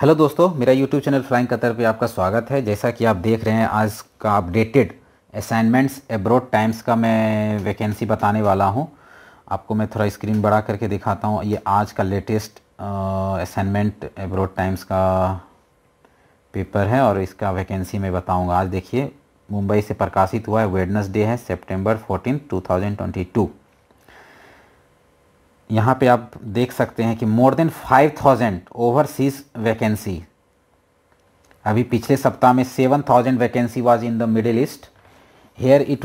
Hello दोस्तों मेरा YouTube channel flying Qatar पे आपका स्वागत है जैसा कि आप देख रहे हैं आज का अपडेटेड असाइनमेंट्स एब्रोड टाइम्स का मैं वैकेंसी बताने वाला हूं आपको मैं थोड़ा स्क्रीन बड़ा करके दिखाता हूं ये आज का लेटेस्ट असाइनमेंट एब्रोड टाइम्स का पेपर है और इसका वैकेंसी मैं बताऊँगा आज देखिए मुंबई से प्रकाशित हुआ है वेडनसडे है सेप्टेम्बर फोर्टीन टू यहाँ पे आप देख सकते हैं कि more than five thousand overseas vacancy अभी पिछले सप्ताह में seven thousand vacancy was in the Middle East here it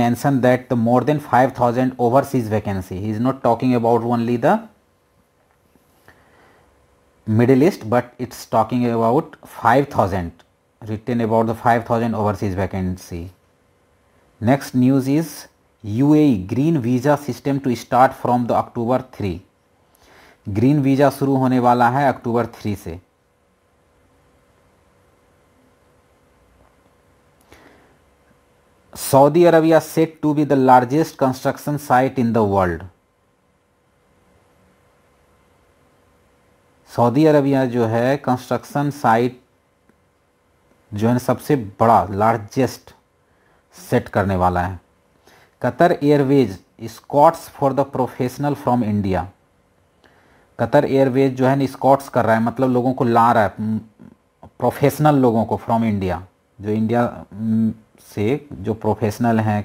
mentions that the more than five thousand overseas vacancy he is not talking about only the Middle East but it's talking about five thousand return about the five thousand overseas vacancy next news is UAE green visa system to start from the October three green visa शुरू होने वाला है October three से Saudi Arabia set to be the largest construction site in the world Saudi Arabia जो है construction site जो है सबसे बड़ा लार्जेस्ट सेट करने वाला है Qatar Airways scouts for the professional from India Qatar Airways जो है ना स्कॉट्स कर रहा है मतलब लोगों को ला रहा है प्रोफेशनल लोगों को फ्रॉम इंडिया जो इंडिया से जो प्रोफेशनल हैं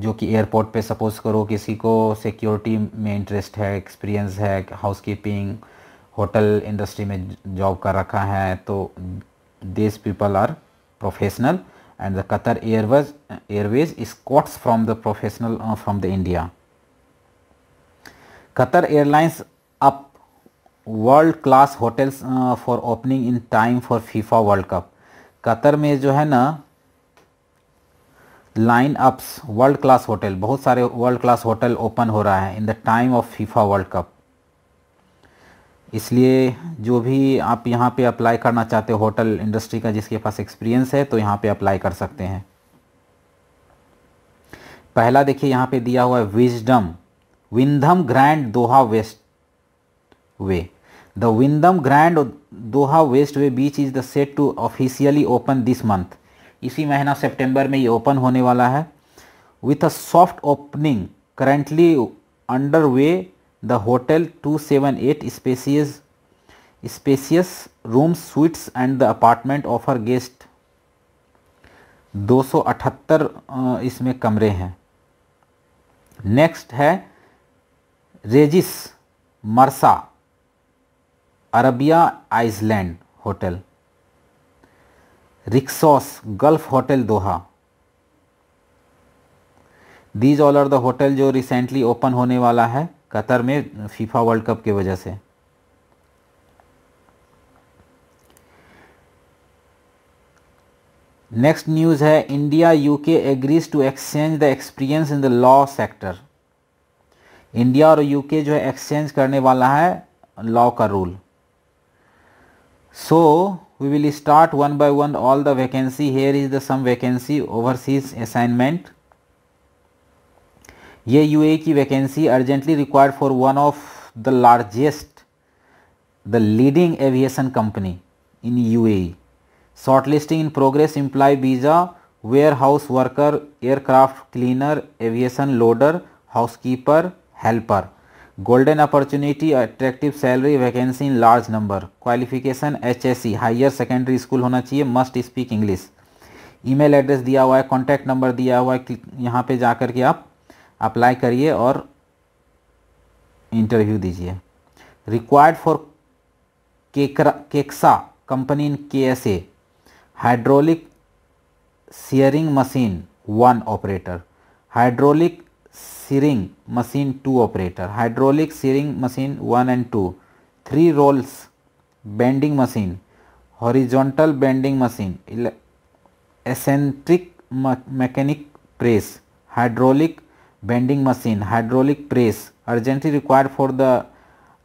जो कि एयरपोर्ट पे सपोज करो किसी को सिक्योरिटी में इंटरेस्ट है एक्सपीरियंस है हाउस कीपिंग होटल इंडस्ट्री में जॉब कर रखा है तो this people are professional and the Qatar Airways, Airways escorts from the professional uh, from the India. Qatar Airlines up world class hotels for opening in time for FIFA World Cup Qatar में जो है ना line ups world class hotel बहुत सारे world class hotel open हो रहा है in the time of FIFA World Cup इसलिए जो भी आप यहाँ पे अप्लाई करना चाहते हो होटल इंडस्ट्री का जिसके पास एक्सपीरियंस है तो यहाँ पे अप्लाई कर सकते हैं पहला देखिए यहाँ पे दिया हुआ है wisdom Wyndham Grand Doha West Bay the Wyndham Grand Doha West Bay Beach is the set to officially open this month इसी महीना सेप्टेम्बर में ये ओपन होने वाला है with a soft opening currently under way the hotel to The hotel 278 room suites and the apartment offer guest दो सौ अठहत्तर इसमें कमरे हैं नेक्स्ट है Regis Marsa Arabia Island hotel Rixos Gulf hotel Doha these all are the hotel जो recently open होने वाला है कतर में फीफा वर्ल्ड कप की वजह से नेक्स्ट न्यूज़ है India UK agrees to exchange the experience in the law sector India और यूके जो है एक्सचेंज करने वाला है लॉ का rule so we will start one by one all the vacancy here is the some vacancy overseas assignment ये UA e की vacancy urgently required for one of the largest the leading aviation company in U A short listing in progress imply visa warehouse worker aircraft cleaner aviation loader housekeeper helper golden opportunity attractive salary vacancy in large number qualification H S C higher secondary school होना चाहिए must speak English email address दिया हुआ है contact number दिया हुआ है यहाँ पे जा कर के आप अप्लाई करिए और इंटरव्यू दीजिए रिक्वायर्ड फॉर केकरा केक्सा company in K S A hydraulic shearing machine one operator hydraulic shearing machine two operator hydraulic shearing machine one and two three rolls bending machine horizontal bending machine eccentric mechanic press hydraulic bending machine, hydraulic press, urgently required for the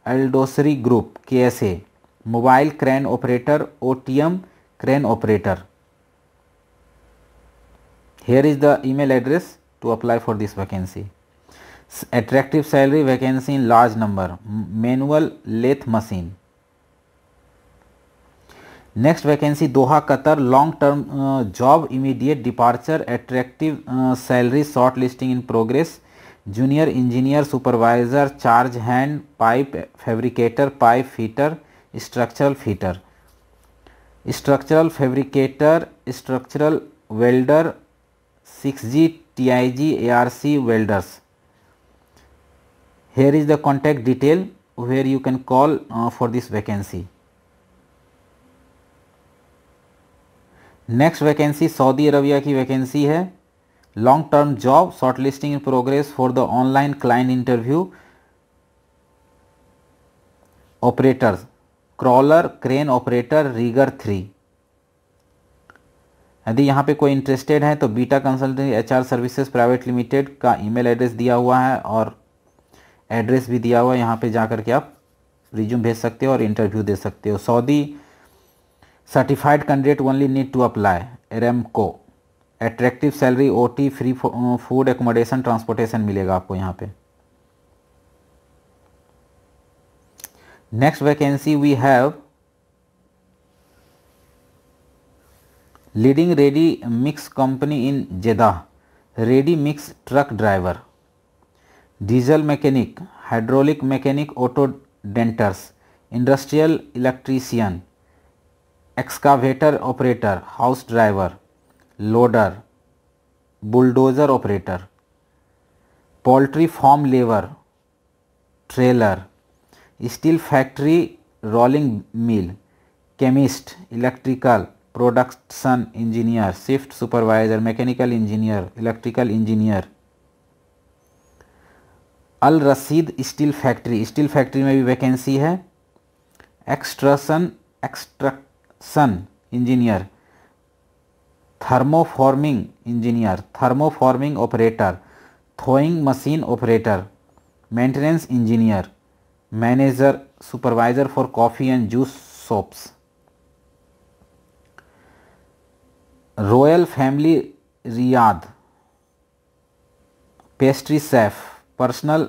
Aldosri group, KSA, mobile crane operator, OTM crane operator. Here is the email address to apply for this vacancy. Attractive salary vacancy in large number, manual lathe machine. Next vacancy Doha Qatar long term job immediate departure attractive salary short listing in progress junior engineer supervisor charge hand pipe fabricator pipe fitter structural fitter structural fabricator structural welder six G T I G A R C welders here is the contact detail where you can call for this vacancy next vacancy Saudi Arabia की vacancy है long term job short listing in progress for the online client interview operators crawler crane operator rigger three यदि यहाँ पे कोई interested है तो Beta consultancy HR services private limited का email address दिया हुआ है और एड्रेस भी दिया हुआ है यहाँ पे जा करके आप रिज्यूम भेज सकते हो और इंटरव्यू दे सकते हो Saudi candidate only need to to apply REMCO attractive salary OT free food accommodation transportation मिलेगा आपको यहाँ पे next vacancy we have leading ready mix company in Jeddah ready mix truck driver diesel mechanic hydraulic mechanic auto denters industrial electrician excavator operator house driver loader bulldozer operator poultry farm labour trailer steel factory rolling mill chemist electrical production engineer shift supervisor mechanical engineer electrical engineer Al Rasheed steel factory steel factory में भी vacancy है extrusion extrusion engineer thermoforming engineer thermoforming operator towing machine operator maintenance engineer manager supervisor for coffee and juice shops royal family Riyadh pastry chef personal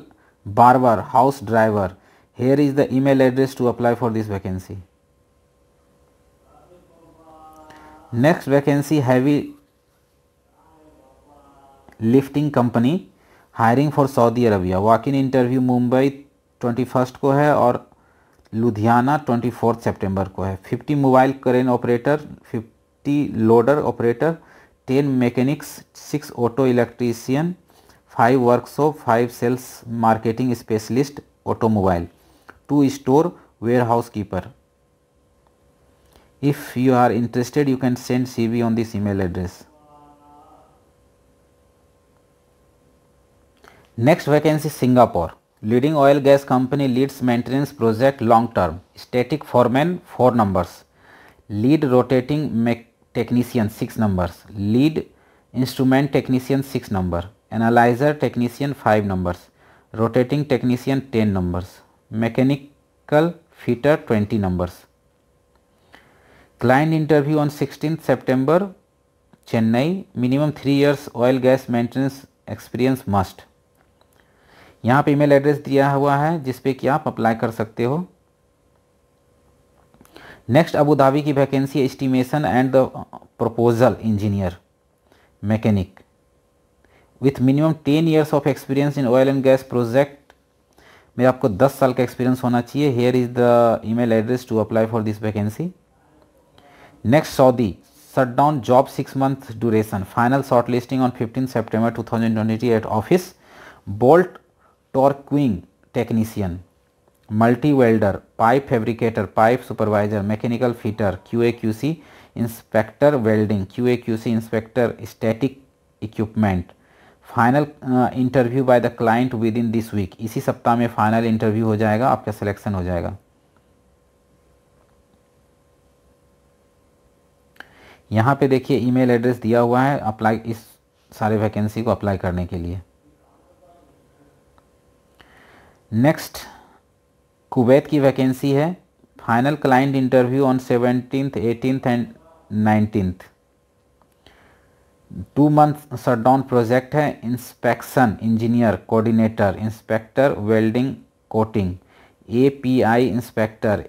barber house driver here is the email address to apply for this vacancy next vacancy heavy lifting company hiring for Saudi Arabia walk in interview Mumbai twenty first को है और Ludhiana twenty fourth September को है fifty mobile crane operator fifty loader operator ten mechanics six auto electrician five workshop five sales marketing specialist automobile two store warehouse keeper If you are interested, you can send CV on this email address. Next vacancy Singapore. Leading oil gas company leads maintenance project long term. Static foreman 4 numbers. Lead rotating technician 6 numbers. Lead instrument technician 6 number. Analyzer technician 5 numbers. Rotating technician 10 numbers. Mechanical fitter 20 numbers. Client interview on 16th September, Chennai, minimum 3 years oil gas maintenance experience must. यहाँ पे email address दिया हुआ है जिस पे कि आप apply कर सकते हो नेक्स्ट अबू धाबी की vacancy estimation and the proposal engineer mechanic with minimum ten years of experience in oil and gas project में आपको दस साल का एक्सपीरियंस होना चाहिए here is the email address to apply for this vacancy Next Saudi shut down job 6 month duration. Final shortlisting on 15 September 2023 at office. Bolt torquing technician, multi welder, pipe fabricator, pipe supervisor, mechanical fitter, QAQC inspector welding, QAQC inspector static equipment. Final interview by the client within this week इसी सप्ताह में final interview हो जाएगा आपका selection हो जाएगा यहाँ पे देखिए ईमेल एड्रेस दिया हुआ है अप्लाई इस सारे वैकेंसी को अप्लाई करने के लिए नेक्स्ट कुवैत की वैकेंसी है final client interview on seventeen eighteen and nineteen two month shutdown project है inspection engineer coordinator inspector welding coating API inspector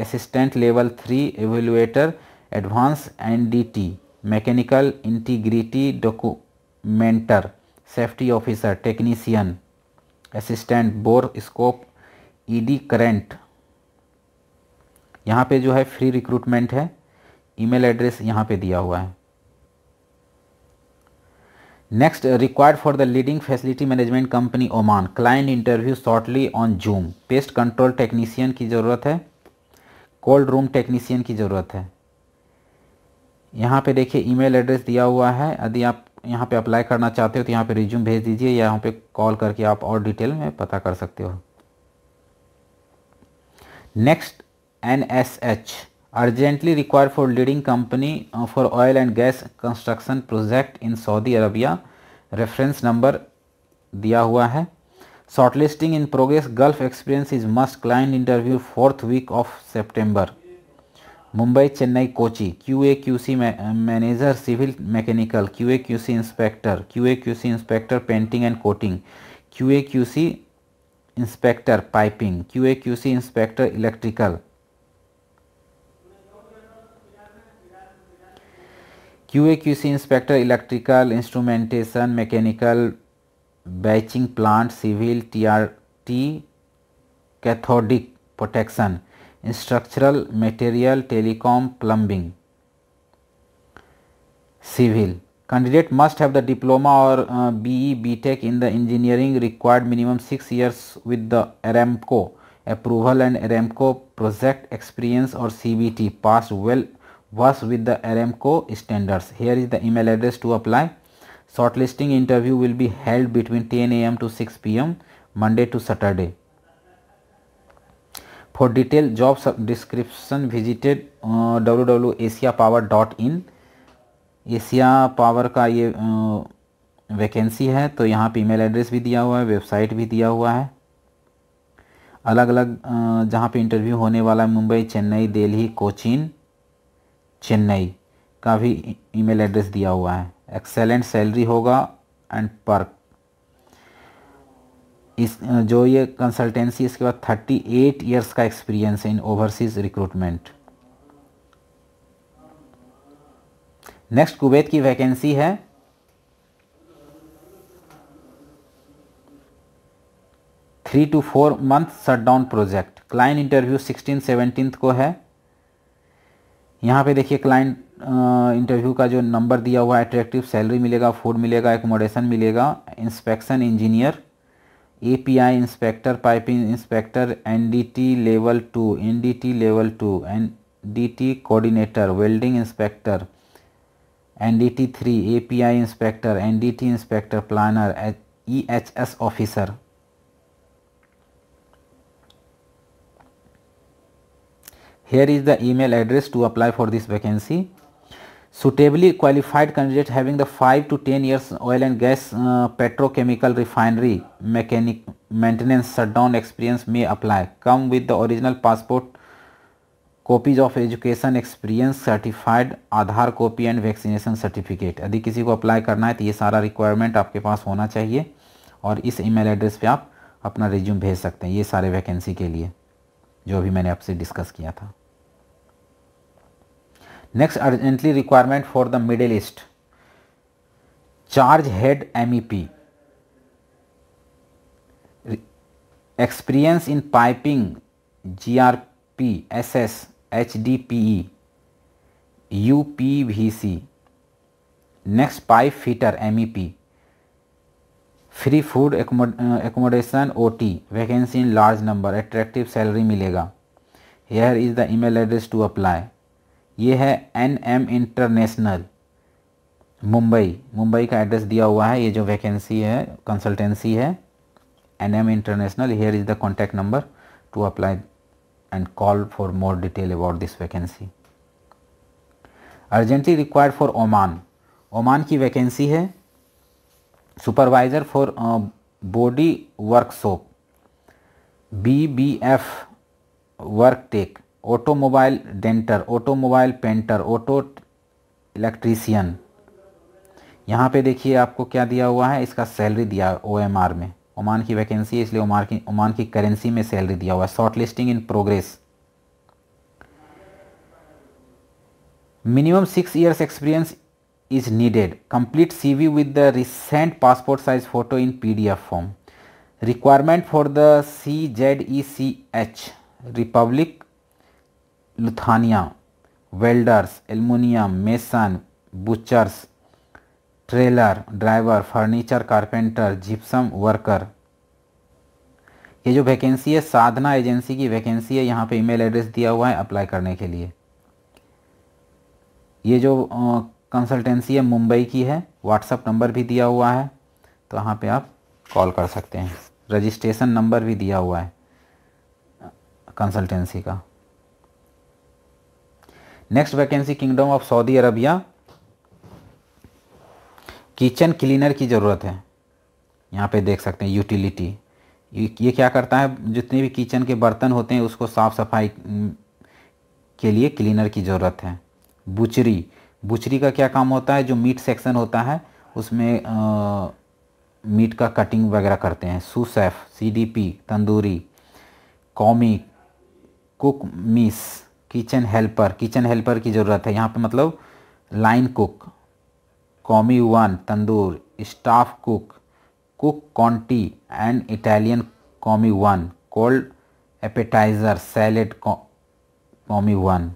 assistant level three evaluator advance N D T mechanical integrity documenter safety officer technician assistant borescope eddy current यहाँ पे जो है free recruitment है email address यहाँ पे दिया हुआ है next required for the leading facility management company Oman client interview shortly on Zoom pest control technician की ज़रूरत है कोल्ड रूम टेक्नीशियन की ज़रूरत है यहाँ पे देखिए ईमेल एड्रेस दिया हुआ है यदि आप यहाँ पे अप्लाई करना चाहते हो तो यहाँ पे रिज्यूम भेज दीजिए या यहाँ पे कॉल करके आप और डिटेल में पता कर सकते हो next N S H urgently require for leading company for oil and gas construction project in Saudi Arabia reference number दिया हुआ है shortlisting in progress Gulf experience is must client interview fourth week of September Mumbai Chennai Kochi Q A Q C manager civil mechanical Q A Q C inspector Q A Q C inspector painting and coating Q A Q C inspector piping Q A Q C inspector electrical Q A Q C inspector electrical instrumentation mechanical batching plant civil T R T cathodic protection structural material telecom plumbing civil candidate must have the diploma or uh, BE BTech in the engineering required minimum 6 years with the Aramco approval and Aramco project experience or CBT passed well was with the Aramco standards. Here is the email address to apply. Shortlisting interview will be held between 10 a.m. to 6 p.m. Monday to Saturday. Detail job सब description visited W W Asia power dot in Asia power का ये vacancy uh, है तो यहाँ पे email address भी दिया हुआ है वेबसाइट भी दिया हुआ है अलग अलग uh, जहाँ पे इंटरव्यू होने वाला है मुंबई चेन्नई दिल्ली कोचिन चेन्नई का भी ईमेल एड्रेस दिया हुआ है एक्सेलेंट सैलरी होगा एंड पर्क इस जो ये कंसल्टेंसी इसके बाद 38 ईयर्स का एक्सपीरियंस है in overseas recruitment next Kuwait की वैकेंसी है three to four month shutdown project client interview sixteen seventeen को है यहाँ पे देखिए क्लाइंट इंटरव्यू का जो नंबर दिया हुआ है अट्रैक्टिव सैलरी मिलेगा फूड मिलेगा एकोमोडेशन मिलेगा inspection engineer API inspector, piping inspector, NDT level 2, NDT level 2, NDT coordinator, welding inspector, NDT 3, API inspector, NDT inspector planner, EHS officer. Here is the email address to apply for this vacancy. suitably qualified candidate having the 5 to 10 years oil and gas uh, petrochemical refinery mechanic maintenance shutdown experience may apply come with the original passport copies of education experience certified Aadhaar copy and vaccination certificate यदि किसी को apply करना है तो ये सारा requirement आपके पास होना चाहिए और इस ईमेल एड्रेस पे आप अपना रिज्यूम भेज सकते हैं ये सारे वैकेंसी के लिए जो अभी मैंने आपसे डिस्कस किया था next urgently requirement for the Middle East charge head M E P experience in piping G R P P S S H D E U P V C next pipe fitter M E P free food accommodation O T vacancy in large number attractive salary मिलेगा here is the email address to apply ये है N M international Mumbai Mumbai का address दिया हुआ है ये जो vacancy है कंसल्टेंसी है N M international here is the contact number to apply and call for more detail about this vacancy urgently required for Oman Oman की वैकेंसी है supervisor for body workshop B B F work tech automobile denter automobile painter auto electrician यहाँ पे देखिए आपको क्या दिया हुआ है इसका सैलरी दिया ओ एम आर में ओमान की वैकेंसी है इसलिए ओमान की ओमान की करेंसी में सैलरी दिया हुआ है short listing in progress minimum six years experience is needed complete CV with the recent passport size photo in PDF form requirement for the C Z E C H Republic Lithuania welders aluminium mason butchers trailer driver furniture carpenter gypsum worker ये जो vacancy है साधना agency की vacancy है यहाँ पे email address दिया हुआ है अप्लाई करने के लिए ये जो कंसल्टेंसी है मुंबई की है व्हाट्सअप नंबर भी दिया हुआ है तो यहाँ पे आप कॉल कर सकते हैं रजिस्ट्रेशन नंबर भी दिया हुआ है कंसल्टेंसी का next vacancy Kingdom of Saudi Arabia kitchen cleaner की ज़रूरत है यहाँ पे देख सकते हैं यूटिलिटी ये क्या करता है जितने भी किचन के बर्तन होते हैं उसको साफ़ सफाई के लिए क्लीनर की ज़रूरत है बुचरी बुचरी का क्या काम होता है जो मीट सेक्शन होता है उसमें आ, मीट का कटिंग वगैरह करते हैं sous chef CDP tandoori commis cook miss kitchen helper kitchen helper की ज़रूरत है यहाँ पे मतलब line cook commis one tandoor staff cook cook conti and Italian commis one cold appetizer salad commis one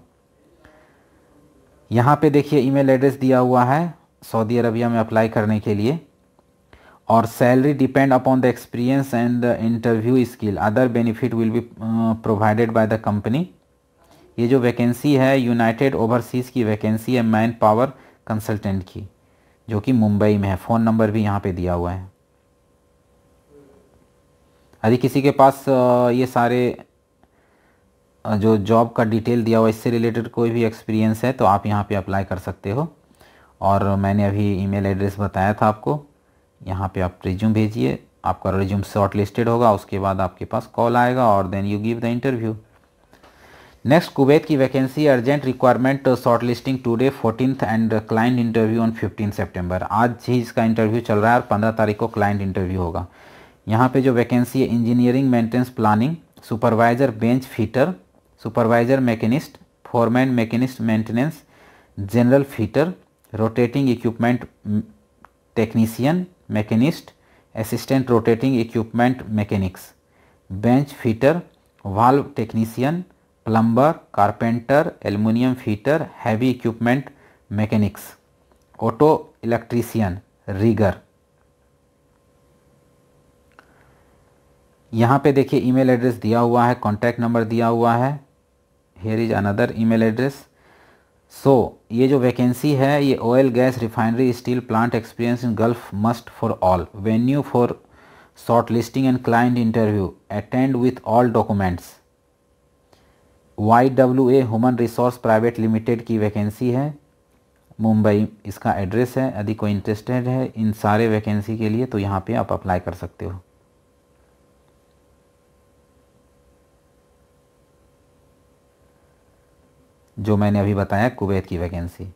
यहाँ पे देखिए ईमेल एड्रेस दिया हुआ है सऊदी अरबिया में अप्लाई करने के लिए और salary depend upon the experience and the interview skill other benefit will be provided by the company ये जो वैकेंसी है यूनाइटेड ओवरसीज़ की वैकेंसी है मैन पावर कंसल्टेंट की जो कि मुंबई में है फ़ोन नंबर भी यहाँ पे दिया हुआ है यदि किसी के पास ये सारे जो जॉब का डिटेल दिया हुआ इससे रिलेटेड कोई भी एक्सपीरियंस है तो आप यहाँ पे अप्लाई कर सकते हो और मैंने अभी ईमेल एड्रेस बताया था आपको यहाँ पे आप रिज्यूम भेजिए आपका रिज्यूम शॉर्ट लिस्टेड होगा उसके बाद आपके पास कॉल आएगा और then you give the interview next Kuwait की vacancy urgent requirement shortlisting today fourteenth and client interview on fifteen September आज ही इसका इंटरव्यू चल रहा है और पंद्रह तारीख को क्लाइंट इंटरव्यू होगा यहाँ पे जो वैकेंसी है engineering maintenance planning supervisor bench fitter supervisor machinist foreman machinist maintenance general fitter rotating equipment technician machinist assistant rotating equipment mechanics bench fitter valve technician plumber carpenter aluminium fitter heavy equipment mechanics auto electrician rigger यहाँ पे देखिए email address दिया हुआ है contact number दिया हुआ है here is another email address so ये जो वैकेंसी है ये oil gas refinery steel plant experience in Gulf must for all venue for shortlisting and client interview attend with all documents Y W A human resource private limited की vacancy है मुंबई इसका address है यदि कोई interested है इन सारे vacancy के लिए तो यहाँ पे आप अप्लाई कर सकते हो जो मैंने अभी बताया कुवैत की वैकेंसी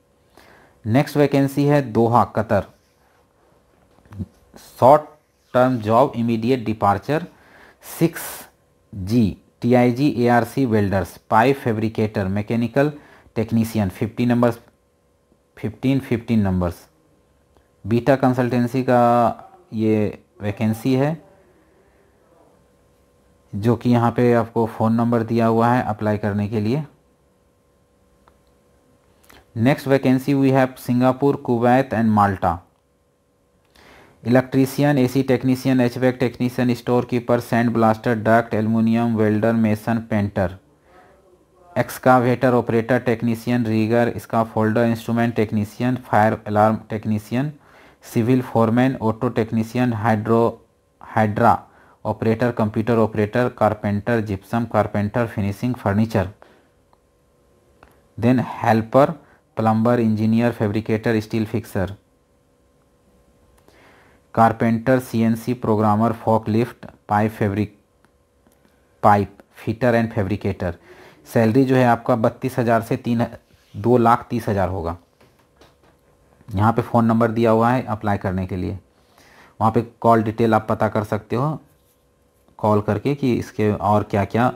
नेक्स्ट वैकेंसी है Doha Qatar short term job immediate departure six G T I G A R C welders pipe fabricator mechanical technician fifty numbers fifteen fifteen numbers Beta consultancy का ये vacancy है जो कि यहाँ पे आपको phone number दिया हुआ है अप्लाई करने के लिए next vacancy we have Singapore Kuwait and Malta electrician AC technician एचबैक technician store keeper sand blaster duct aluminium welder mason painter excavator operator technician rigger इसका folder instrument technician fire alarm technician civil foreman auto technician hydro hydra operator computer operator carpenter gypsum carpenter finishing furniture then helper plumber engineer fabricator steel fixer carpenter CNC programmer forklift pipe fabric pipe fitter and fabricator salary जो है आपका बत्तीस हज़ार से तीन दो लाख तीस हज़ार होगा यहाँ पे फ़ोन नंबर दिया हुआ है अप्लाई करने के लिए वहाँ पे कॉल डिटेल आप पता कर सकते हो कॉल करके कि इसके और क्या क्या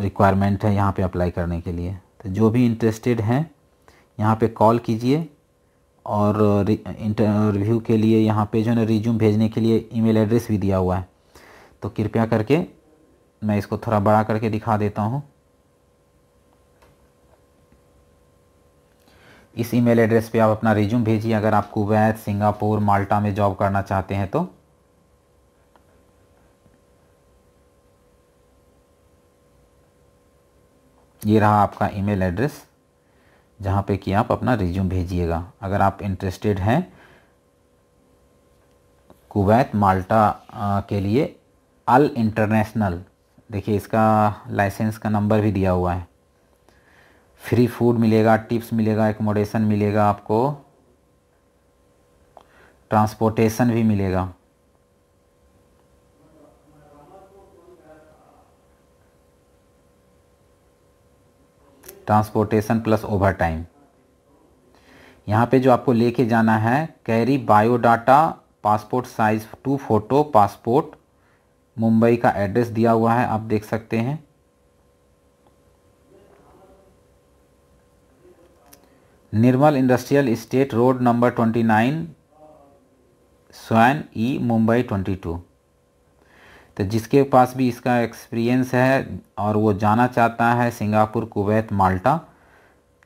रिक्वायरमेंट है यहाँ पे अप्लाई करने के लिए तो जो भी इंटरेस्टेड हैं यहाँ पे कॉल कीजिए और इंटरव्यू के लिए यहाँ पे जो है रिज्यूम भेजने के लिए ईमेल एड्रेस भी दिया हुआ है तो कृपया करके मैं इसको थोड़ा बड़ा करके दिखा देता हूँ इस ईमेल एड्रेस पे आप अपना रिज्यूम भेजिए अगर आप कुवैत सिंगापुर माल्टा में जॉब करना चाहते हैं तो ये रहा आपका ईमेल एड्रेस जहाँ पे कि आप अपना रिज्यूम भेजिएगा अगर आप इंटरेस्टेड हैं कुवैत माल्टा के लिए अल इंटरनेशनल देखिए इसका लाइसेंस का नंबर भी दिया हुआ है फ्री फूड मिलेगा टिप्स मिलेगा एकोमोडेशन मिलेगा आपको ट्रांसपोर्टेशन भी मिलेगा ट्रांसपोर्टेशन प्लस ओवर टाइम यहाँ पे जो आपको लेके जाना है carry biodata passport size two photo passport Mumbai का एड्रेस दिया हुआ है आप देख सकते हैं Nirmal industrial estate road number twenty nine स्वैन ई मुंबई ट्वेंटी टू तो जिसके पास भी इसका एक्सपीरियंस है और वो जाना चाहता है सिंगापुर कुवैत माल्टा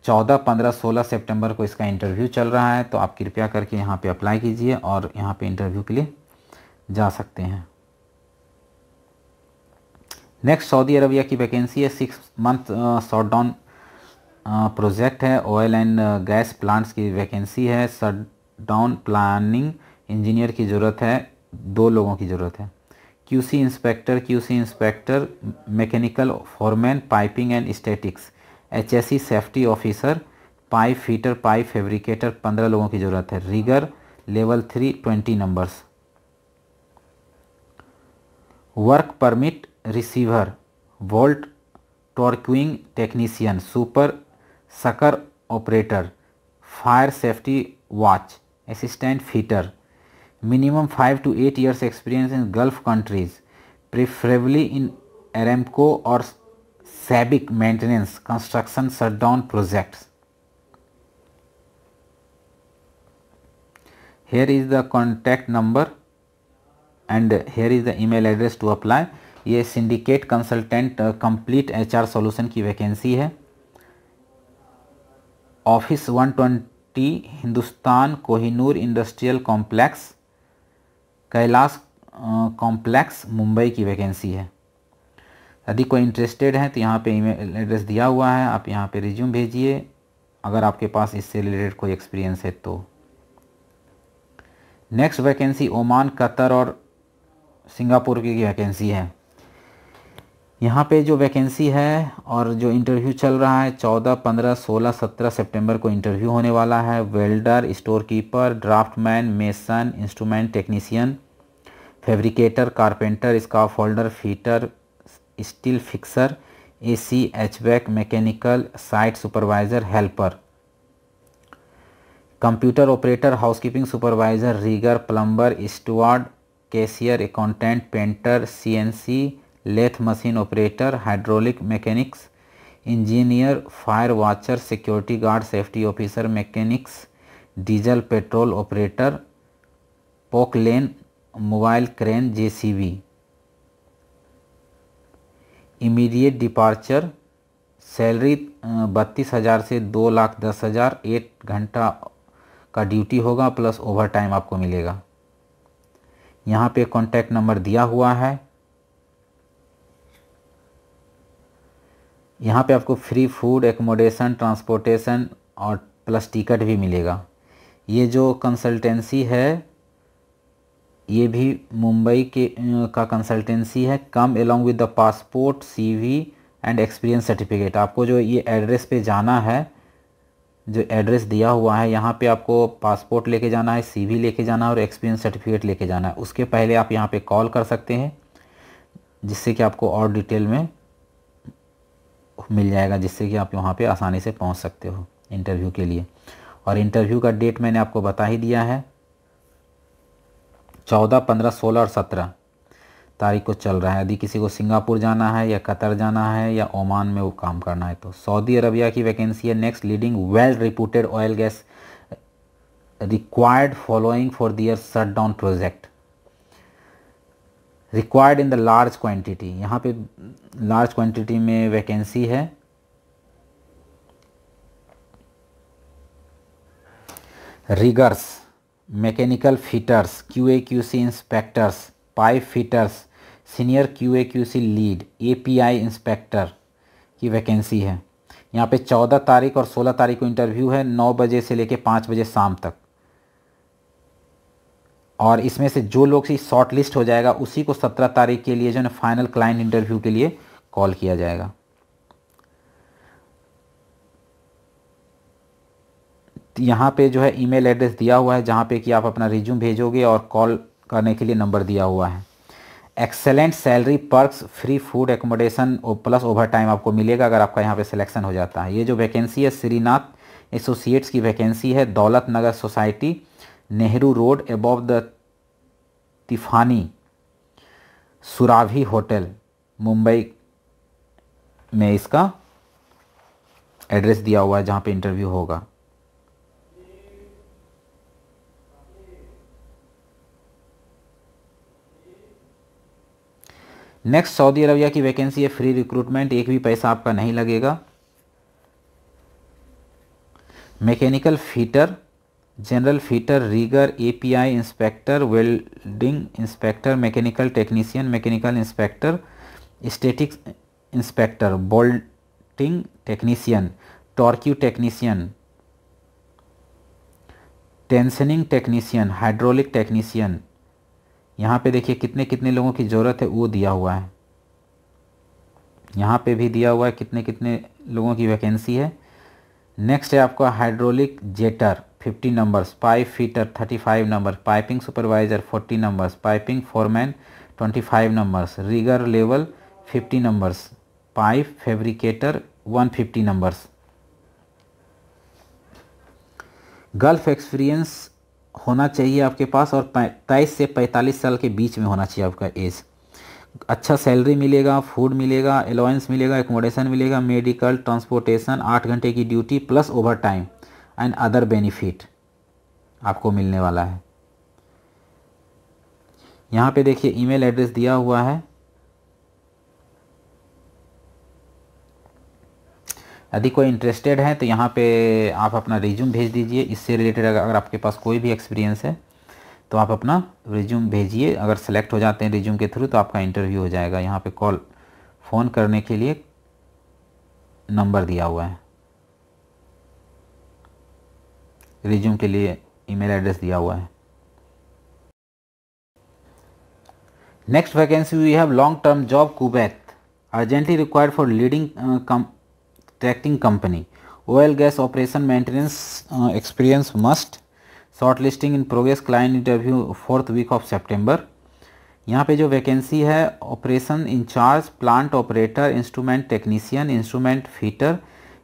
चौदह पंद्रह सोलह सितंबर को इसका इंटरव्यू चल रहा है तो आप कृपया करके यहाँ पे अप्लाई कीजिए और यहाँ पे इंटरव्यू के लिए जा सकते हैं नेक्स्ट सऊदी अरबिया की वैकेंसी है six month shutdown project है ऑयल एंड गैस प्लांट्स की वैकेंसी है शट डाउन प्लानिंग इंजीनियर की ज़रूरत है दो लोगों की ज़रूरत है QC inspector QC inspector mechanical foreman piping and statics HSC safety officer pipe fitter pipe fabricator पंद्रह लोगों की ज़रूरत है rigger level three twenty numbers work permit receiver bolt torquing technician super sucker operator fire safety watch assistant fitter minimum 5 to 8 years experience in Gulf countries, preferably in Aramco or SABIC maintenance, construction, shutdown projects. Here is the contact number and here is the email address to apply. ये syndicate consultant complete HR solution की vacancy है office 120 Hindustan Kohinoor industrial complex Kailash complex Mumbai की vacancy है यदि कोई interested है तो यहाँ पे ईमेल एड्रेस दिया हुआ है आप यहाँ पे रिज्यूम भेजिए अगर आपके पास इससे रिलेटेड कोई एक्सपीरियंस है तो नेक्स्ट वैकेंसी ओमान कतर और सिंगापुर की वैकेंसी है यहाँ पे जो वैकेंसी है और जो इंटरव्यू चल रहा है 14, 15, 16, 17 सितंबर को इंटरव्यू होने वाला है welder store keeper draftsman mason instrument technician fabricator carpenter scaffolder fitter steel fixer AC एचबैक mechanical site supervisor helper computer operator housekeeping supervisor rigger plumber steward cashier accountant painter CNC lathe machine operator hydraulic mechanics engineer fire watcher security guard safety officer mechanics diesel petrol operator Poclain mobile crane JCB immediate departure salary बत्तीस हज़ार से दो लाख दस हज़ार एक घंटा का duty होगा प्लस ओवर टाइम आपको मिलेगा यहाँ पे कॉन्टैक्ट नंबर दिया हुआ है यहाँ पे आपको फ्री फूड एकोमोडेशन ट्रांसपोर्टेशन और प्लस टिकट भी मिलेगा ये जो कंसल्टेंसी है ये भी मुंबई के का कंसल्टेंसी है come along with the passport CV and experience certificate आपको जो ये एड्रेस पे जाना है जो एड्रेस दिया हुआ है यहाँ पे आपको पासपोर्ट लेके जाना है सीवी लेके जाना है और एक्सपीरियंस सर्टिफिकेट लेके जाना है उसके पहले आप यहाँ पे कॉल कर सकते हैं जिससे कि आपको और डिटेल में मिल जाएगा जिससे कि आप वहाँ पे आसानी से पहुँच सकते हो इंटरव्यू के लिए और इंटरव्यू का डेट मैंने आपको बता ही दिया है चौदह पंद्रह सोलह और सत्रह तारीख को चल रहा है यदि किसी को सिंगापुर जाना है या कतर जाना है या ओमान में वो काम करना है तो सऊदी अरबिया की वैकेंसी है next leading well reputed oil gas required following for their shut down project required in the large quantity यहाँ पे लार्ज क्वांटिटी में वैकेंसी है riggers mechanical fitters Q A Q C inspectors pipe fitters senior Q A Q C lead A P I inspector की vacancy है यहाँ पे चौदह तारीख और सोलह तारीख को इंटरव्यू है नौ बजे से लेकर पाँच बजे शाम तक और इसमें से जो लोग सी शॉर्ट लिस्ट हो जाएगा उसी को सत्रह तारीख के लिए जो है फाइनल क्लाइंट इंटरव्यू के लिए कॉल किया जाएगा यहाँ पे जो है ईमेल एड्रेस दिया हुआ है जहाँ पे कि आप अपना रिज्यूम भेजोगे और कॉल करने के लिए नंबर दिया हुआ है excellent salary perks free food accommodation plus over time आपको मिलेगा अगर आपका यहाँ पे सिलेक्शन हो जाता है ये जो वैकेंसी है श्रीनाथ एसोसिएट्स की वैकेंसी है Daulat Nagar society Nehru road above the Tiffany Surabhi hotel Mumbai में इसका एड्रेस दिया हुआ है जहाँ पे इंटरव्यू होगा नेक्स्ट सऊदी अरबिया की वैकेंसी है फ्री रिक्रूटमेंट एक भी पैसा आपका नहीं लगेगा mechanical fitter general fitter rigger A P I inspector welding inspector mechanical technician mechanical inspector static inspector bolting technician torque technician tensioning technician hydraulic technician यहाँ पे देखिए कितने कितने लोगों की ज़रूरत है वो दिया हुआ है यहाँ पे भी दिया हुआ है कितने कितने लोगों की वैकेंसी है नेक्स्ट है आपका hydraulic jetter fifty numbers pipe fitter thirty five number piping supervisor forty numbers piping foreman twenty five numbers rigger level fifty numbers pipe fabricator one fifty numbers Gulf experience होना चाहिए आपके पास और तेईस से पैंतालीस साल के बीच में होना चाहिए आपका एज अच्छा सैलरी मिलेगा फूड मिलेगा अलाउंस मिलेगा एकोमोडेशन मिलेगा मेडिकल ट्रांसपोर्टेशन आठ घंटे की duty plus over time and other benefit आपको मिलने वाला है यहाँ पे देखिए ईमेल एड्रेस दिया हुआ है यदि कोई इंटरेस्टेड है तो यहाँ पे आप अपना रिज्यूम भेज दीजिए इससे रिलेटेड अगर आपके पास कोई भी एक्सपीरियंस है तो आप अपना रिज्यूम भेजिए अगर सेलेक्ट हो जाते हैं रिज्यूम के थ्रू तो आपका इंटरव्यू हो जाएगा यहाँ पे कॉल फ़ोन करने के लिए नंबर दिया हुआ है रिज्यूम के लिए ईमेल एड्रेस दिया हुआ है next vacancy we have long term job कुबैक urgently required for leading contracting company oil gas operation maintenance experience must short listing in progress client interview fourth week of September यहाँ पे जो vacancy है operation incharge plant operator instrument technician instrument fitter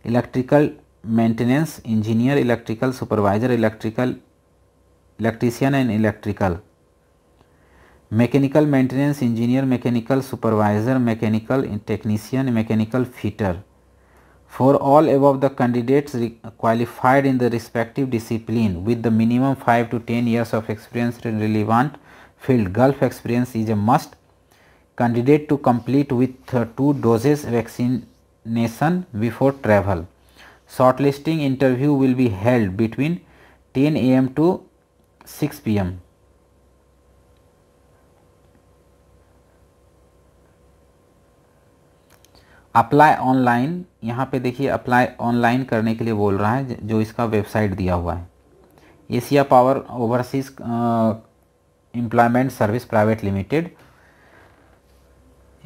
electrical maintenance engineer electrical supervisor electrical electrician and electrical mechanical maintenance engineer mechanical supervisor mechanical technician mechanical fitter for all above the candidates qualified in the respective discipline with the minimum 5 to 10 years of experience in relevant field gulf experience is a must candidate to complete with uh, two doses vaccination before travel Shortlisting interview will be held between 10 a.m. to 6 p.m. Apply online यहाँ पे देखिए apply online करने के लिए बोल रहा है जो इसका वेबसाइट दिया हुआ है Asia power overseas employment service private limited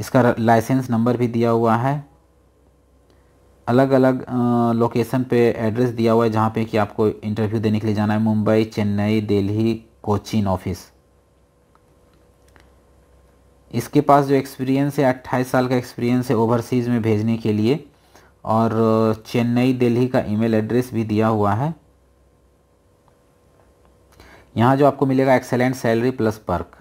इसका लाइसेंस नंबर भी दिया हुआ है अलग अलग लोकेशन पे एड्रेस दिया हुआ है जहाँ पे कि आपको इंटरव्यू देने के लिए जाना है मुंबई चेन्नई दिल्ली कोचिन ऑफिस इसके पास जो एक्सपीरियंस है अट्ठाईस साल का एक्सपीरियंस है ओवरसीज़ में भेजने के लिए और चेन्नई दिल्ली का ईमेल एड्रेस भी दिया हुआ है यहाँ जो आपको मिलेगा excellent salary plus perk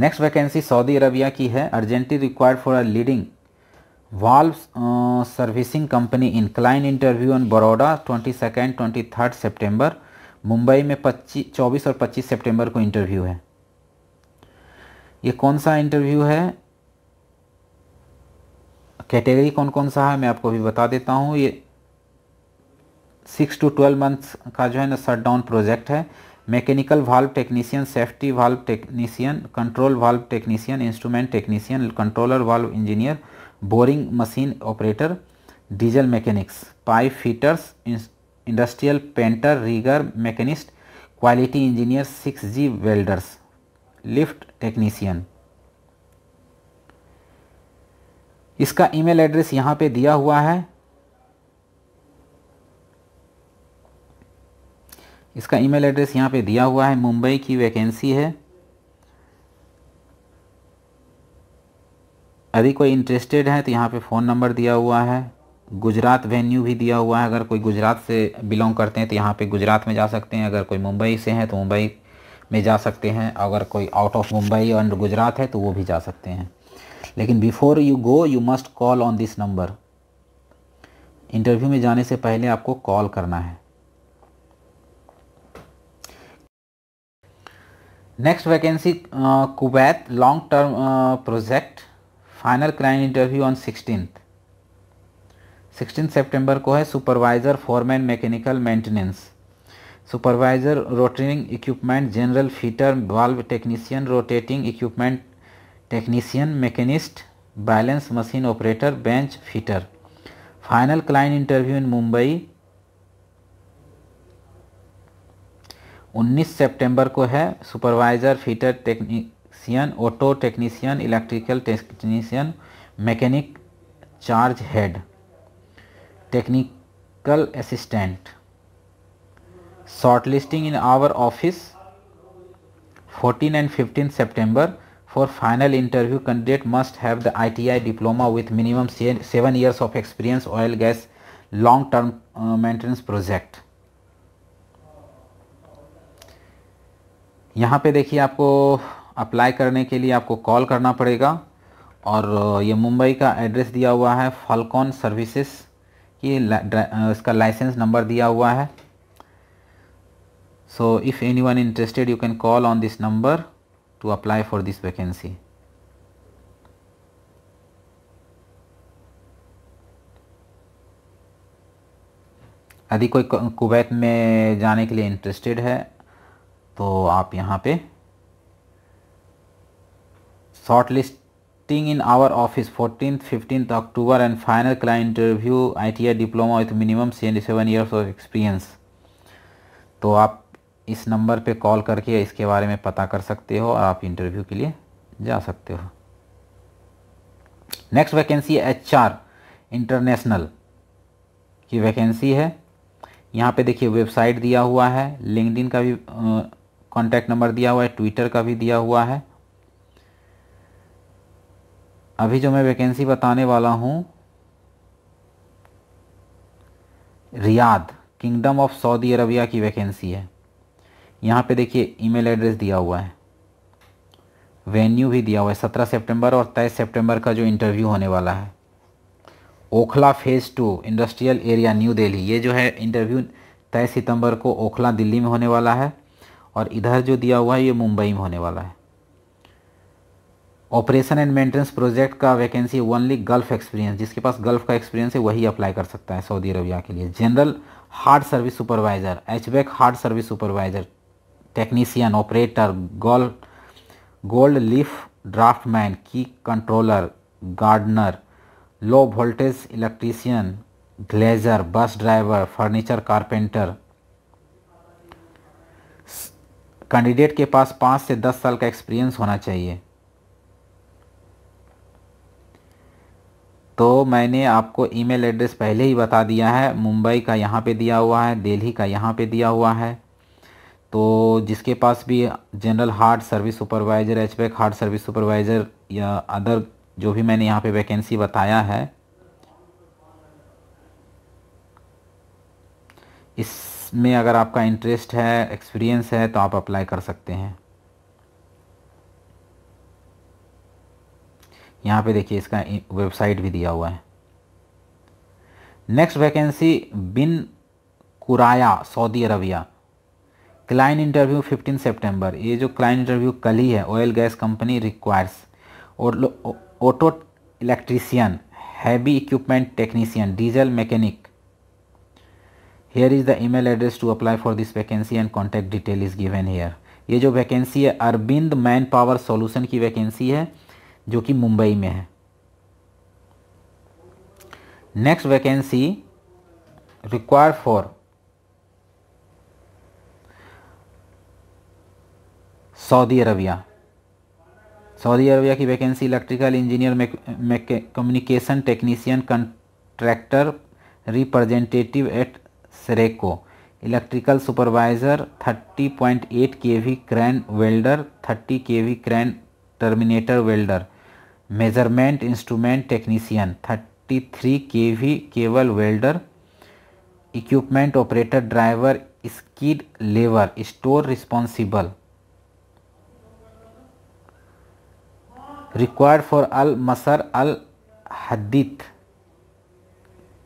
next vacancy Saudi Arabia की है urgently required for a leading valve servicing company in client interview on Baroda twenty second twenty third September Mumbai में पच्चीस चौबीस और पच्चीस सेप्टेम्बर को इंटरव्यू है ये कौन सा इंटरव्यू है कैटेगरी कौन कौन सा है मैं आपको भी बता देता हूँ ये सिक्स टू ट्वेल्व मंथ्स का जो है ना शट डाउन प्रोजेक्ट है mechanical valve technician safety valve technician control valve technician instrument technician controller valve engineer boring machine operator diesel mechanics pipe fitters industrial painter rigger machinist quality engineer six G welders lift technician इसका email address यहाँ पे दिया हुआ है इसका email address यहाँ पे दिया हुआ है मुंबई की वैकेंसी है यदि कोई इंटरेस्टेड है तो यहाँ पे फ़ोन नंबर दिया हुआ है गुजरात वेन्यू भी दिया हुआ है अगर कोई गुजरात से बिलोंग करते हैं तो यहाँ पे गुजरात में जा सकते हैं अगर कोई मुंबई से हैं तो मुंबई में जा सकते हैं अगर कोई आउट ऑफ मुंबई और गुजरात है तो वो भी जा सकते हैं लेकिन before you go you must call on this number interview में जाने से पहले आपको कॉल करना है next vacancy Kuwait long term project final client interview on sixteen sixteen September को है supervisor foreman mechanical maintenance supervisor rotating equipment general fitter valve technician rotating equipment technician machinist balance machine operator bench fitter final client interview in Mumbai 19 सितंबर को है supervisor fitter technician auto technician electrical technician mechanic charge head technical assistant shortlisting in our office 14 and 15 सितंबर for final interview candidate must have the ITI diploma with minimum seven years of experience oil gas long term maintenance project यहाँ पे देखिए आपको apply करने के लिए आपको call करना पड़ेगा और ये मुंबई का एड्रेस दिया हुआ है फलकॉन सर्विसेस की इसका लाइसेंस नंबर दिया हुआ है so if anyone interested you can call on this number to apply for this vacancy यदि कोई कुवैत में जाने के लिए इंटरेस्टेड है तो आप यहाँ पे short listing in our office fourteen fifteen October and final client interview आई diploma with minimum seventy seven years of experience तो आप इस नंबर पे कॉल करके इसके बारे में पता कर सकते हो और आप इंटरव्यू के लिए जा सकते हो next vacancy H R international की वैकेंसी है यहाँ पे देखिए वेबसाइट दिया हुआ है लिंकडिन का भी कॉन्टैक्ट नंबर दिया हुआ है ट्विटर का भी दिया हुआ है अभी जो मैं वैकेंसी बताने वाला हूँ Riyadh kingdom of Saudi Arabia की वैकेंसी है यहाँ पे देखिए ईमेल एड्रेस दिया हुआ है वेन्यू भी दिया हुआ है सत्रह सितंबर और तेईस सितंबर का जो इंटरव्यू होने वाला है Okhla phase two industrial area New Delhi ये जो है इंटरव्यू तेईस सितंबर को ओखला दिल्ली में होने वाला है और इधर जो दिया हुआ है ये मुंबई में होने वाला है ऑपरेशन एंड मेंटेनेंस प्रोजेक्ट का वैकेंसी ओनली गल्फ एक्सपीरियंस जिसके पास गल्फ का एक्सपीरियंस है वही अप्लाई कर सकता है सऊदी अरबिया के लिए general hard service supervisor H hard service supervisor technician operator गोल गोल्ड लिफ draftsman key controller gardener low voltage electrician glazier bus driver furniture carpenter candidate के पास पाँच से दस साल का एक्सपीरियंस होना चाहिए तो मैंने आपको ईमेल एड्रेस पहले ही बता दिया है मुंबई का यहाँ पे दिया हुआ है दिल्ली का यहाँ पे दिया हुआ है तो जिसके पास भी general hard service supervisor H पैक हार्ड सर्विस सुपरवाइज़र या अदर जो भी मैंने यहाँ पे वैकेंसी बताया है इस में अगर आपका इंटरेस्ट है एक्सपीरियंस है तो आप अप्लाई कर सकते हैं यहाँ पे देखिए इसका वेबसाइट भी दिया हुआ है next vacancy Bin Quraya Saudi Arabia client interview 15 सितंबर ये जो क्लाइंट इंटरव्यू कल ही है ऑयल गैस कंपनी रिक्वायर्स और auto electrician heavy equipment technician diesel mechanic here is the email address to apply for this vacancy and contact detail is given here ये जो vacancy है अरविंद मैन पावर सोल्यूशन की vacancy है जो कि मुंबई में है next vacancy require for Saudi Arabia Saudi Arabia की vacancy electrical engineer communication technician contractor representative at सरेको electrical supervisor 30.8 KV crane welder 30 KV crane terminator welder measurement instrument three 33 KV cable welder equipment operator driver skilled लेवर store responsible required for Al Masar Al Hadith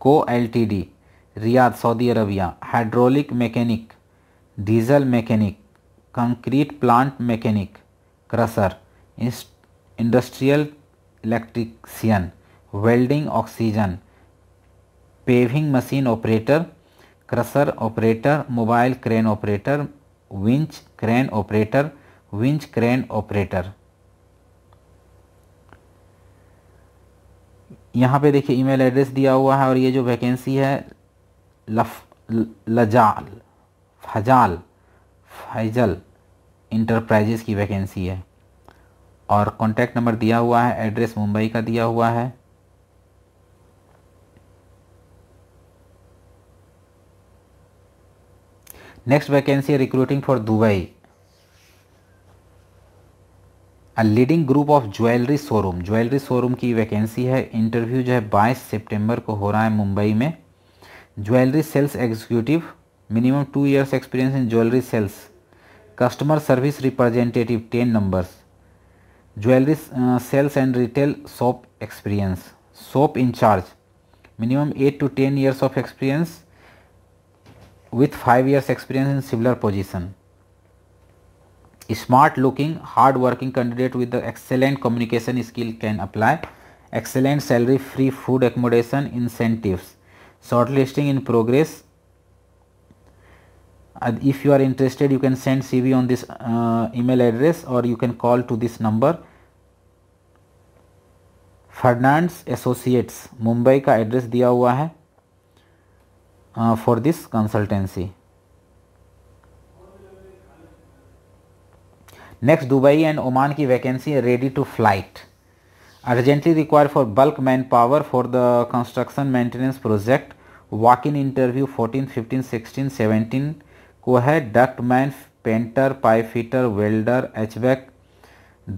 Co LTD Riyadh Saudi Arabia hydraulic mechanic diesel mechanic concrete plant mechanic crusher industrial electrician welding oxygen paving machine operator crusher operator mobile crane operator winch crane operator winch crane operator यहाँ पे देखिए email address दिया हुआ है और ये जो vacancy है लफ लजाल फजाल फैजल इंटरप्राइजेस की वैकेंसी है और कॉन्टैक्ट नंबर दिया हुआ है एड्रेस मुंबई का दिया हुआ है next vacancy recruiting for Dubai a leading group of jewellery showroom jewellery showroom की वैकेंसी है इंटरव्यू जो है 22 सितंबर को हो रहा है मुंबई में jewelry sales executive minimum 2 years experience in jewelry sales customer service representative 10 numbers jewelry uh, sales and retail shop experience shop in charge minimum 8 to 10 years of experience with 5 years experience in similar position smart looking hard working candidate with the excellent communication skill can apply excellent salary free food accommodation incentives shortlisting in progress uh, if you are interested you can send CV on this uh, email address or you can call to this number Fernandes associates Mumbai का address दिया हुआ है for this consultancy next Dubai and Oman की vacancy ready to flight urgently require for bulk man power for the construction maintenance project walk in interview fourteen fifteen sixteen seventeen को है duct man painter pipe fitter welder H एचबैक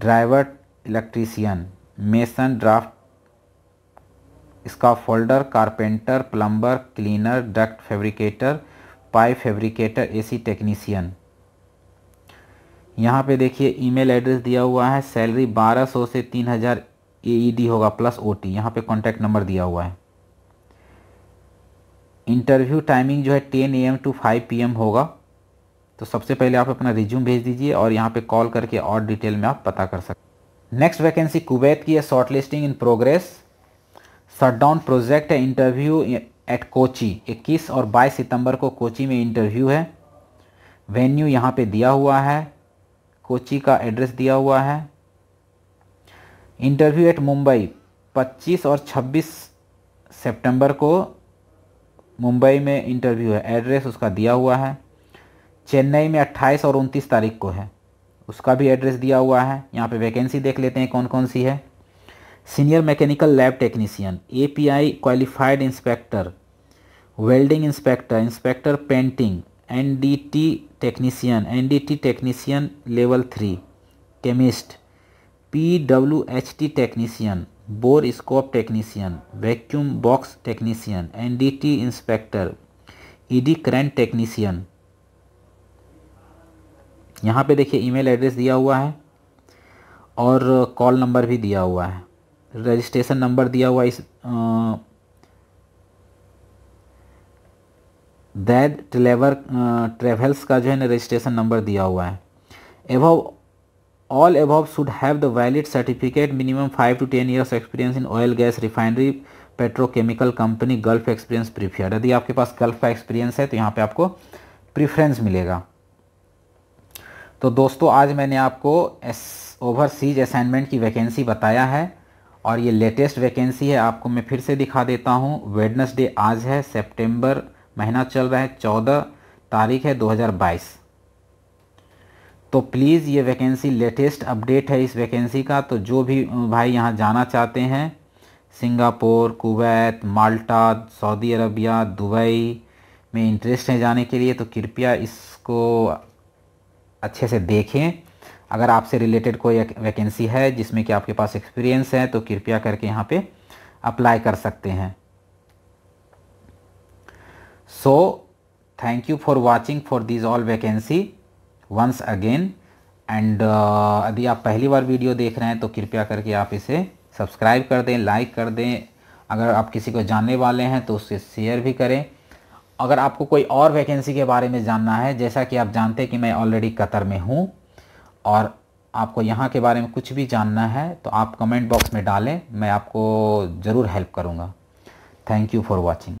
driver electrician mason draft इसका folder carpenter plumber cleaner duct fabricator pipe fabricator A C technician यहाँ पे देखिए email address दिया हुआ है सैलरी 1200 से 3000 ए डी e होगा प्लस ओ टी यहाँ पर कॉन्टैक्ट नंबर दिया हुआ है इंटरव्यू टाइमिंग जो है ten A M to five P M होगा तो सबसे पहले आप अपना रिज्यूम भेज दीजिए और यहाँ पे कॉल करके और डिटेल में आप पता कर सकते नेक्स्ट वैकेंसी कुवैत की है short listing in progress down project है इंटरव्यू एट कोची 21 और 22 सितंबर को कोची में इंटरव्यू है वेन्यू यहाँ पे दिया हुआ है कोची का एड्रेस दिया हुआ है इंटरव्यू एट मुंबई 25 और 26 सितंबर को मुंबई में इंटरव्यू है एड्रेस उसका दिया हुआ है चेन्नई में 28 और 29 तारीख को है उसका भी एड्रेस दिया हुआ है यहाँ पे वैकेंसी देख लेते हैं कौन कौन सी है senior mechanical lab technician API qualified inspector welding inspector inspector painting NDT technician NDT technician level three chemist P W H T technician bore scope technician vacuum box technician NDT inspector eddy current technician यहाँ पे देखिए email address दिया हुआ है और call number भी दिया हुआ है रजिस्ट्रेशन नंबर दिया हुआ इस दैद ट्रेवर ट्रेवल्स का जो है ना रजिस्ट्रेशन नंबर दिया हुआ है एवो ऑल एब should have the valid certificate minimum five to ten years experience in oil gas refinery petrochemical company Gulf experience preferred यदि आपके पास गल्फ का एक्सपीरियंस है तो यहाँ पे आपको प्रिफ्रेंस मिलेगा तो दोस्तों आज मैंने आपको एस ओवरसीज असाइनमेंट की वैकेंसी बताया है और ये लेटेस्ट वैकेंसी है आपको मैं फिर से दिखा देता हूँ वेडनसडे आज है सेप्टेम्बर महीना चल रहा है चौदह तारीख है दो तो प्लीज़ ये वैकेंसी लेटेस्ट अपडेट है इस वैकेंसी का तो जो भी भाई यहाँ जाना चाहते हैं Singapore Kuwait Malta Saudi Arabia Dubai में इंटरेस्ट है जाने के लिए तो कृपया इसको अच्छे से देखें अगर आपसे रिलेटेड कोई वैकेंसी है जिसमें कि आपके पास एक्सपीरियंस है तो कृपया करके यहाँ पे अप्लाई कर सकते हैं so thank you for watching for this all vacancy once again and यदि आप पहली बार वीडियो देख रहे हैं तो कृपया करके आप इसे सब्सक्राइब कर दें लाइक कर दें अगर आप किसी को जानने वाले हैं तो उससे शेयर भी करें अगर आपको कोई और वैकेंसी के बारे में जानना है जैसा कि आप जानते हैं कि मैं ऑलरेडी कतर में हूँ और आपको यहाँ के बारे में कुछ भी जानना है तो आप कमेंट बॉक्स में डालें मैं आपको ज़रूर हेल्प करूँगा थैंक यू फॉर वॉचिंग